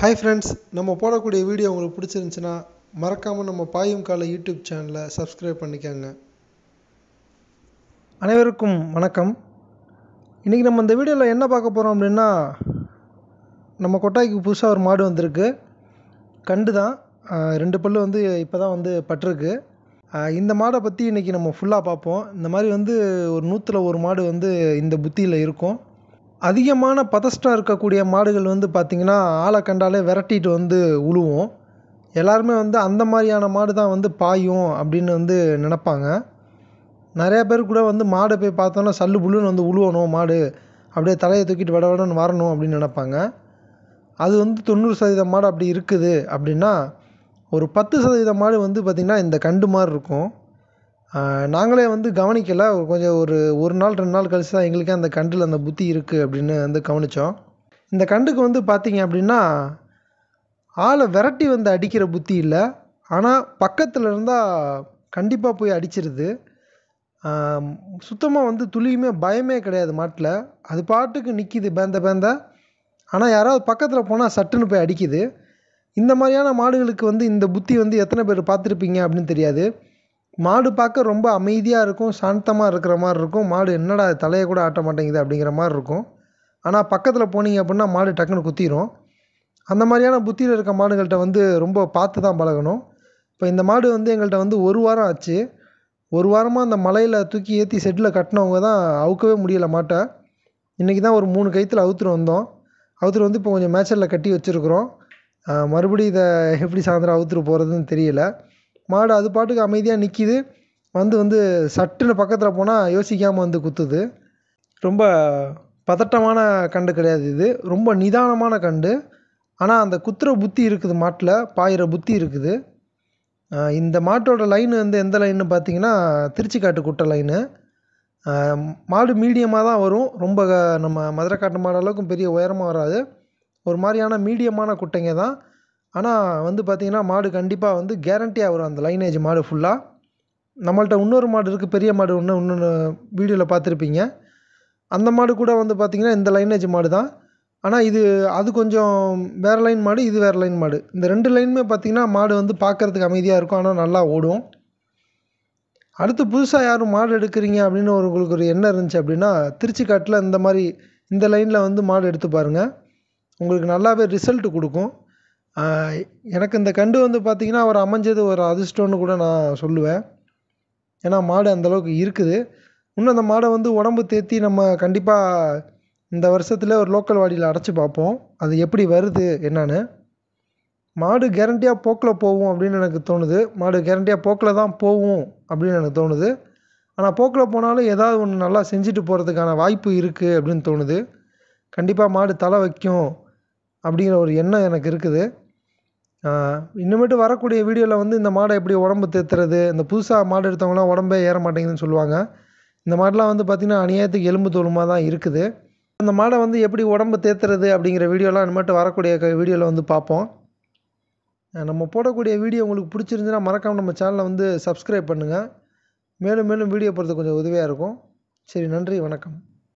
hi friends நம்ம போடக்கூடிய video உங்களுக்கு பிடிச்சிருந்துச்சுன்னா மறக்காமல் நம்ம பாயும் கால யூடியூப் சேனலை சப்ஸ்கிரைப் பண்ணிக்கோங்க அனைவருக்கும் வணக்கம் இன்றைக்கி நம்ம இந்த வீடியோவில் என்ன பார்க்க போகிறோம் அப்படின்னா நம்ம கொட்டாய்க்கு புதுசாக ஒரு மாடு வந்திருக்கு கண்டு தான் ரெண்டு பல்லு வந்து இப்போ தான் வந்து பட்டிருக்கு இந்த மாடை பற்றி இன்றைக்கி நம்ம ஃபுல்லாக பார்ப்போம் இந்த மாதிரி வந்து ஒரு நூற்றில் ஒரு மாடு வந்து இந்த புத்தியில் இருக்கும் அதிகமான பதஸ்டம் இருக்கக்கூடிய மாடுகள் வந்து பார்த்திங்கன்னா ஆளை கண்டாலே விரட்டிட்டு வந்து உழுவும் எல்லாருமே வந்து அந்த மாதிரியான மாடு தான் வந்து பாயும் அப்படின்னு வந்து நினப்பாங்க நிறையா பேர் கூட வந்து மாடை போய் பார்த்தோன்னா சல்லு புல்லுன்னு வந்து உழுவணும் மாடு அப்படியே தலையை தூக்கிட்டு விட வடன்னு வரணும் அப்படின்னு நினப்பாங்க அது வந்து தொண்ணூறு சதவீதம் மாடு அப்படி இருக்குது அப்படின்னா ஒரு பத்து சதவீதம் மாடு வந்து பார்த்திங்கன்னா இந்த கண்டு மாதிரி இருக்கும் நாங்களே வந்து கவனிக்கலை கொஞ்சம் ஒரு ஒரு நாள் ரெண்டு நாள் கழித்து தான் எங்களுக்கே அந்த கண்டில் அந்த புத்தி இருக்குது அப்படின்னு வந்து கவனித்தோம் இந்த கன்றுக்கு வந்து பார்த்தீங்க அப்படின்னா ஆளை விரட்டி வந்து அடிக்கிற புத்தி இல்லை ஆனால் பக்கத்தில் இருந்தால் கண்டிப்பாக போய் அடிச்சிருது சுத்தமாக வந்து துளியுமே பயமே கிடையாது மாட்டில் அது பாட்டுக்கு நிற்கிது பேந்த பேந்த ஆனால் யாராவது பக்கத்தில் போனால் சட்டுன்னு போய் அடிக்குது இந்த மாதிரியான மாடுகளுக்கு வந்து இந்த புத்தி வந்து எத்தனை பேர் பார்த்துருப்பீங்க அப்படின்னு தெரியாது மாடு பார்க்க ரொம்ப அமைதியாக இருக்கும் சாந்தமாக இருக்கிற மாதிரி இருக்கும் மாடு என்னடா தலையை கூட ஆட்ட மாட்டேங்குது அப்படிங்கிற மாதிரி இருக்கும் ஆனால் பக்கத்தில் போனீங்க அப்படின்னா மாடு டக்குன்னு குத்திடும் அந்த மாதிரியான புத்தியில் இருக்க மாடுகள்கிட்ட வந்து ரொம்ப பார்த்து தான் பழகணும் இப்போ இந்த மாடு வந்து எங்கள்கிட்ட வந்து ஒரு வாரம் ஆச்சு ஒரு வாரமாக அந்த மலையில் தூக்கி ஏற்றி செட்டில் கட்டினவங்க தான் அவுக்கவே முடியலை மாட்டை இன்றைக்கி தான் ஒரு மூணு கயிற்றுல அவுத்துட்டு வந்தோம் அவுத்துட்டு வந்து இப்போ கொஞ்சம் மேச்சரில் கட்டி வச்சுருக்குறோம் மறுபடியும் இதை எப்படி சாயந்தரம் அவுத்துட்டு போகிறதுன்னு தெரியல மாடு அது பாட்டுக்கு அமைதியாக நிற்கிது வந்து வந்து சட்டுன்னு பக்கத்தில் போனால் யோசிக்காமல் வந்து குத்துது ரொம்ப பதட்டமான கன்று கிடையாது இது ரொம்ப நிதானமான கன்று ஆனால் அந்த குத்துகிற புத்தி இருக்குது மாட்டில் பாயிற புத்தி இருக்குது இந்த மாட்டோட லைன் வந்து எந்த லைன்னு பார்த்தீங்கன்னா திருச்சி காட்டு குட்டை லைனு மாடு மீடியமாக தான் வரும் ரொம்ப நம்ம மதுரை காட்டு மாடு அளவுக்கும் பெரிய உயரமாக வராது ஒரு மாதிரியான மீடியமான குட்டைங்க தான் ஆனால் வந்து பார்த்திங்கன்னா மாடு கண்டிப்பாக வந்து கேரண்டியாக வரும் அந்த லைனேஜ் மாடு ஃபுல்லாக நம்மள்ட்ட இன்னொரு மாடு இருக்குது பெரிய மாடு ஒன்று இன்னொன்று வீடியோவில் பார்த்துருப்பீங்க அந்த மாடு கூட வந்து பார்த்திங்கன்னா இந்த லைனேஜ் மாடு தான் ஆனால் இது அது கொஞ்சம் வேறு லைன் மாடு இது வேறு லைன் மாடு இந்த ரெண்டு லைனுமே பார்த்திங்கன்னா மாடு வந்து பார்க்குறதுக்கு அமைதியாக இருக்கும் ஆனால் நல்லா ஓடும் அடுத்து புதுசாக யாரும் மாடு எடுக்கிறீங்க அப்படின்னு ஒரு உங்களுக்கு ஒரு எண்ணம் இருந்துச்சு அப்படின்னா திருச்சி காட்டில் இந்த மாதிரி இந்த லைனில் வந்து மாடு எடுத்து பாருங்கள் உங்களுக்கு நல்லாவே ரிசல்ட் கொடுக்கும் எனக்கு இந்த கண்டு வந்து பார்த்திங்கன்னா அவர் அமைஞ்சது ஒரு அதிர்ஷ்டம்னு கூட நான் சொல்லுவேன் ஏன்னா மாடு அந்தளவுக்கு இருக்குது இன்னும் அந்த மாடை வந்து உடம்பு தேற்றி நம்ம கண்டிப்பாக இந்த வருஷத்தில் ஒரு லோக்கல் வாடியில் அடைச்சி பார்ப்போம் அது எப்படி வருது என்னான்னு மாடு கேரண்டியாக போக்கில் போகும் அப்படின்னு எனக்கு தோணுது மாடு கேரண்டியாக போக்கில் தான் போகும் அப்படின்னு எனக்கு தோணுது ஆனால் போக்கில் போனாலும் ஏதாவது ஒன்று நல்லா செஞ்சுட்டு போகிறதுக்கான வாய்ப்பு இருக்குது அப்படின்னு தோணுது கண்டிப்பாக மாடு தலை வைக்கும் அப்படிங்கிற ஒரு எண்ணம் எனக்கு இருக்குது இனிமேட்டு வரக்கூடிய வீடியோவில் வந்து இந்த மாடை எப்படி உடம்பு தேத்துறது இந்த புதுசாக மாடு எடுத்தவங்களாம் உடம்பே ஏற மாட்டேங்குதுன்னு சொல்லுவாங்க இந்த மாடெலாம் வந்து பார்த்திங்கன்னா அநியாயத்துக்கு எலும்பு தோலுமாக தான் இருக்குது அந்த மாடை வந்து எப்படி உடம்பு தேத்துறது அப்படிங்கிற வீடியோலாம் இனிமேட்டு வரக்கூடிய வீடியோவில் வந்து பார்ப்போம் நம்ம போடக்கூடிய வீடியோ உங்களுக்கு பிடிச்சிருந்துன்னா மறக்காமல் நம்ம சேனலை வந்து சப்ஸ்கிரைப் பண்ணுங்கள் மேலும் மேலும் வீடியோ போடுறது கொஞ்சம் உதவியாக இருக்கும் சரி நன்றி வணக்கம்